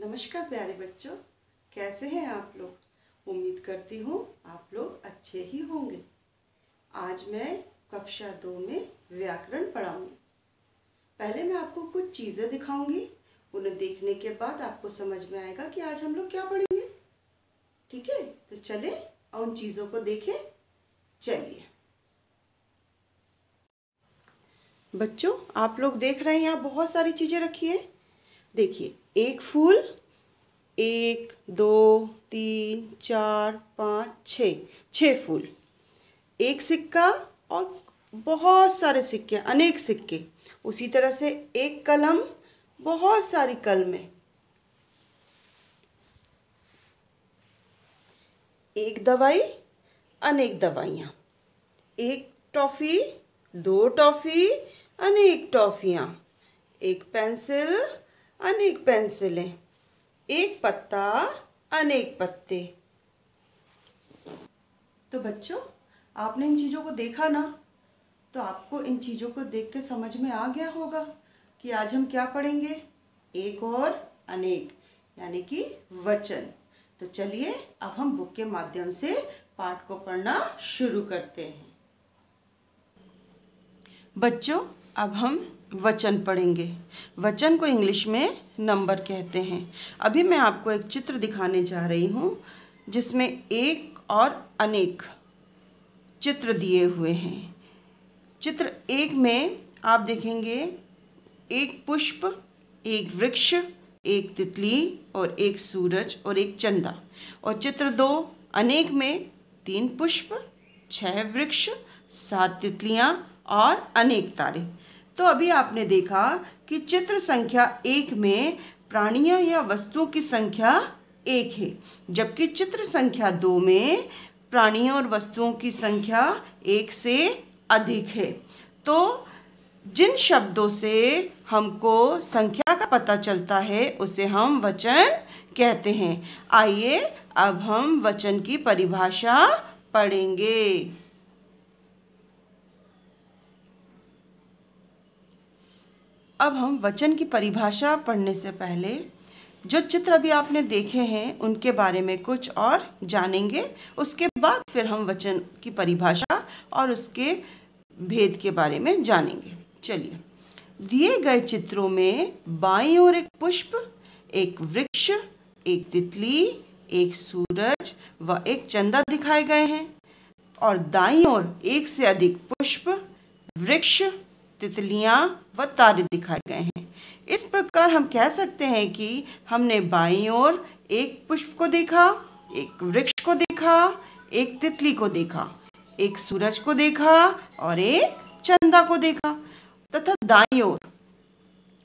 नमस्कार प्यारे बच्चों कैसे हैं आप लोग उम्मीद करती हूँ आप लोग अच्छे ही होंगे आज मैं कक्षा दो में व्याकरण पढ़ाऊंगी पहले मैं आपको कुछ चीज़ें दिखाऊंगी उन्हें देखने के बाद आपको समझ में आएगा कि आज हम लोग क्या पढ़ेंगे ठीक है तो चले और उन चीज़ों को देखें चलिए बच्चों आप लोग देख रहे हैं यहाँ बहुत सारी चीज़ें रखी है देखिए एक फूल एक दो तीन चार पाँच छ छः फूल एक सिक्का और बहुत सारे सिक्के अनेक सिक्के उसी तरह से एक कलम बहुत सारी कलमें एक दवाई अनेक दवाइयाँ एक टॉफ़ी दो टॉफ़ी अनेक टॉफ़ियाँ एक पेंसिल अनेक पेंसिलें एक पत्ता अनेक पत्ते तो बच्चों आपने इन चीज़ों को देखा ना तो आपको इन चीज़ों को देख के समझ में आ गया होगा कि आज हम क्या पढ़ेंगे एक और अनेक यानी कि वचन तो चलिए अब हम बुक के माध्यम से पाठ को पढ़ना शुरू करते हैं बच्चों अब हम वचन पढ़ेंगे वचन को इंग्लिश में नंबर कहते हैं अभी मैं आपको एक चित्र दिखाने जा रही हूँ जिसमें एक और अनेक चित्र दिए हुए हैं चित्र एक में आप देखेंगे एक पुष्प एक वृक्ष एक तितली और एक सूरज और एक चंदा और चित्र दो अनेक में तीन पुष्प छह वृक्ष सात तितलियाँ और अनेक तारे तो अभी आपने देखा कि चित्र संख्या एक में प्राणियों या वस्तुओं की संख्या एक है जबकि चित्र संख्या दो में प्राणियों और वस्तुओं की संख्या एक से अधिक है तो जिन शब्दों से हमको संख्या का पता चलता है उसे हम वचन कहते हैं आइए अब हम वचन की परिभाषा पढ़ेंगे अब हम वचन की परिभाषा पढ़ने से पहले जो चित्र अभी आपने देखे हैं उनके बारे में कुछ और जानेंगे उसके बाद फिर हम वचन की परिभाषा और उसके भेद के बारे में जानेंगे चलिए दिए गए चित्रों में बाई और एक पुष्प एक वृक्ष एक तितली एक सूरज व एक चंदा दिखाए गए हैं और दाई और एक से अधिक पुष्प वृक्ष तितलियां व तारे दिखाए गए हैं इस प्रकार हम कह सकते हैं कि हमने बाई ओर एक पुष्प को देखा एक वृक्ष को देखा एक तितली को देखा एक सूरज को देखा और एक चंदा को देखा तथा दाई ओर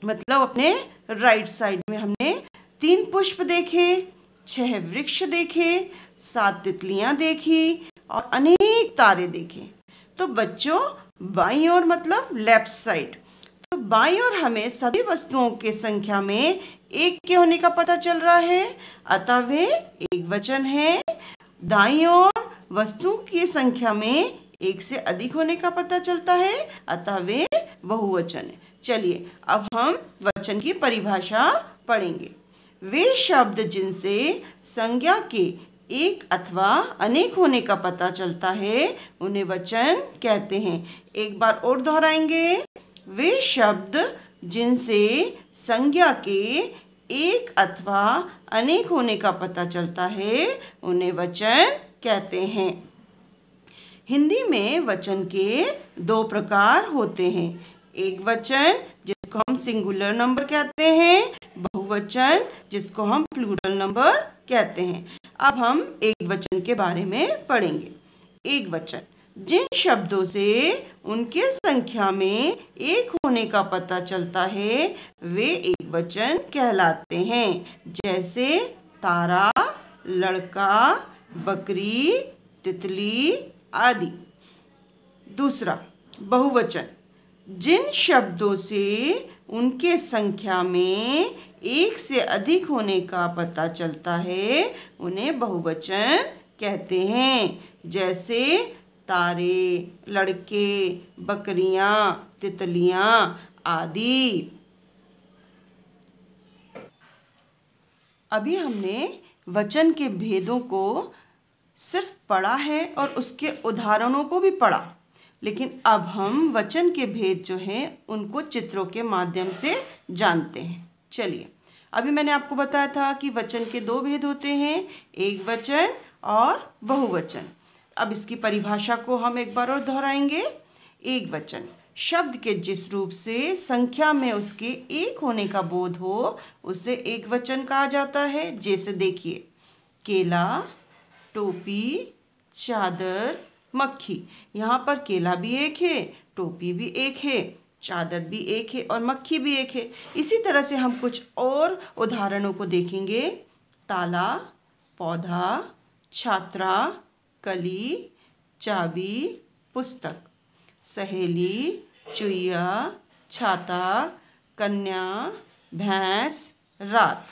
मतलब अपने राइट साइड में हमने तीन पुष्प देखे छह वृक्ष देखे सात तितलियां देखी और अनेक तारे देखे तो बच्चों बाई और मतलब लेफ्ट साइड तो बाई और हमें सभी वस्तुओं के संख्या में एक के होने का पता चल रहा है अतः वे एक वचन है दाई और वस्तुओं की संख्या में एक से अधिक होने का पता चलता है अतः वे बहुवचन है चलिए अब हम वचन की परिभाषा पढ़ेंगे वे शब्द जिनसे संज्ञा के एक अथवा अनेक होने का पता चलता है उन्हें वचन कहते हैं एक बार और दोहराएंगे वे शब्द जिनसे संज्ञा के एक अथवा अनेक होने का पता चलता है उन्हें वचन कहते हैं हिंदी में वचन के दो प्रकार होते हैं एक वचन जिसको हम सिंगुलर नंबर कहते हैं बहुवचन जिसको हम प्लूरल नंबर कहते हैं अब हम एक वचन के बारे में पढ़ेंगे एक वचन जिन शब्दों से उनके संख्या में एक होने का पता चलता है वे एक वचन कहलाते हैं जैसे तारा लड़का बकरी तितली आदि दूसरा बहुवचन जिन शब्दों से उनके संख्या में एक से अधिक होने का पता चलता है उन्हें बहुवचन कहते हैं जैसे तारे लड़के बकरियां तितलियां आदि अभी हमने वचन के भेदों को सिर्फ पढ़ा है और उसके उदाहरणों को भी पढ़ा लेकिन अब हम वचन के भेद जो हैं उनको चित्रों के माध्यम से जानते हैं चलिए अभी मैंने आपको बताया था कि वचन के दो भेद होते हैं एक वचन और बहुवचन अब इसकी परिभाषा को हम एक बार और दोहराएंगे एक वचन शब्द के जिस रूप से संख्या में उसके एक होने का बोध हो उसे एक वचन कहा जाता है जैसे देखिए केला टोपी चादर मक्खी यहाँ पर केला भी एक है टोपी भी एक है चादर भी एक है और मक्खी भी एक है इसी तरह से हम कुछ और उदाहरणों को देखेंगे ताला पौधा छात्रा कली चाबी पुस्तक सहेली चुया छाता कन्या भैंस रात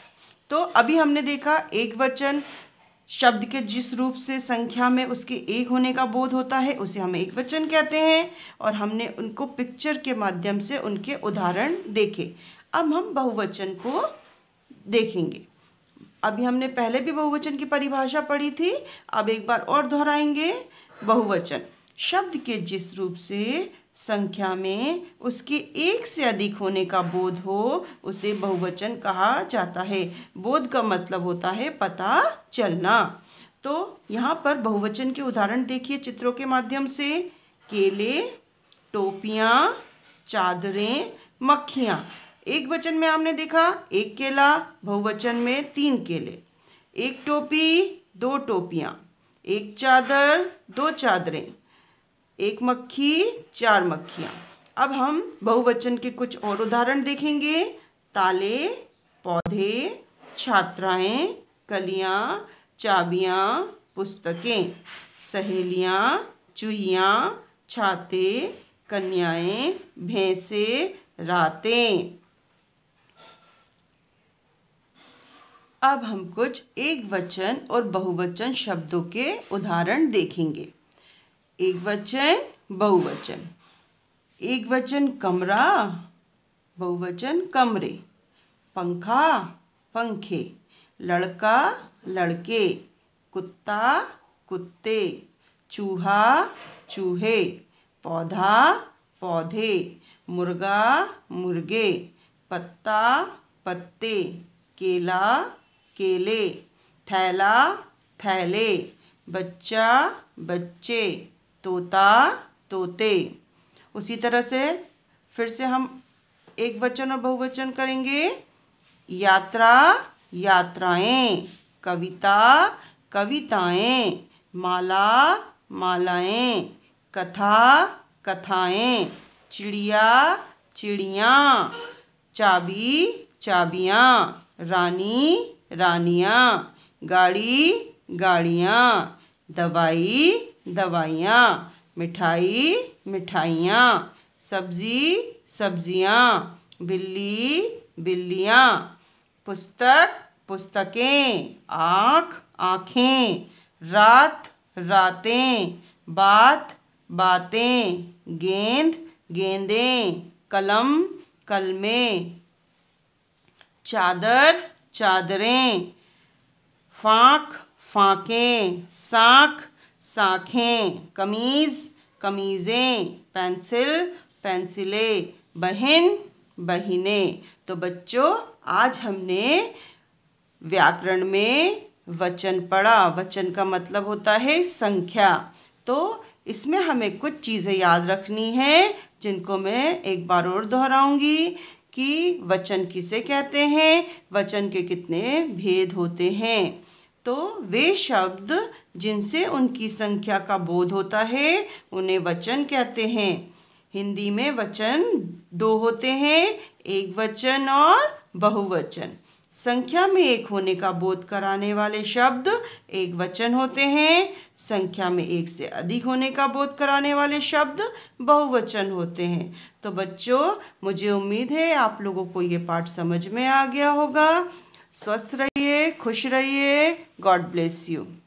तो अभी हमने देखा एक वचन शब्द के जिस रूप से संख्या में उसके एक होने का बोध होता है उसे हम एक वचन कहते हैं और हमने उनको पिक्चर के माध्यम से उनके उदाहरण देखे अब हम बहुवचन को देखेंगे अभी हमने पहले भी बहुवचन की परिभाषा पढ़ी थी अब एक बार और दोहराएंगे बहुवचन शब्द के जिस रूप से संख्या में उसके एक से अधिक होने का बोध हो उसे बहुवचन कहा जाता है बोध का मतलब होता है पता चलना तो यहाँ पर बहुवचन के उदाहरण देखिए चित्रों के माध्यम से केले टोपियाँ चादरें मक्खियाँ एक वचन में आपने देखा एक केला बहुवचन में तीन केले एक टोपी दो टोपियाँ एक चादर दो चादरें एक मक्खी चार मक्खियाँ अब हम बहुवचन के कुछ और उदाहरण देखेंगे ताले पौधे छात्राएं कलियाँ चाबियाँ पुस्तकें सहेलियाँ चूहियाँ छाते कन्याएं भैंसे रातें अब हम कुछ एक वचन और बहुवचन शब्दों के उदाहरण देखेंगे एक वचन बहुवचन एक वचन कमरा बहुवचन कमरे पंखा पंखे लड़का लड़के कुत्ता कुत्ते चूहा चूहे पौधा पौधे मुर्गा मुर्गे पत्ता पत्ते केला केले थैला थैले बच्चा बच्चे तोता तोते उसी तरह से फिर से हम एक वचन और बहुवचन करेंगे यात्रा यात्राएं कविता कविताएं माला मालाएं कथा कथाएं चिड़िया चिड़िया चाबी चाबियाँ रानी रानियाँ गाड़ी गाड़ियाँ दवाई दवाइयाँ मिठाई मिठाइयाँ सब्ज़ी सब्ज़ियाँ बिल्ली बिल्लियाँ पुस्तक पुस्तकें आँख आँखें रात रातें बात बातें गेंद गेंदें कलम कलमे चादर चादरें फाँक फाँकें साँख साखें कमीज़ कमीज़ें पेंसिल पेंसिलें बहन बहिने तो बच्चों आज हमने व्याकरण में वचन पढ़ा वचन का मतलब होता है संख्या तो इसमें हमें कुछ चीज़ें याद रखनी है जिनको मैं एक बार और दोहराऊंगी कि वचन किसे कहते हैं वचन के कितने भेद होते हैं तो वे शब्द जिनसे उनकी संख्या का बोध होता है उन्हें वचन कहते हैं हिंदी में वचन दो होते हैं एक वचन और बहुवचन संख्या में एक होने का बोध कराने वाले शब्द एक वचन होते हैं संख्या में एक से अधिक होने का बोध कराने वाले शब्द बहुवचन होते हैं तो बच्चों मुझे उम्मीद है आप लोगों को ये पाठ समझ में आ गया होगा स्वस्थ रहिए खुश रहिए गॉड ब्लेस यू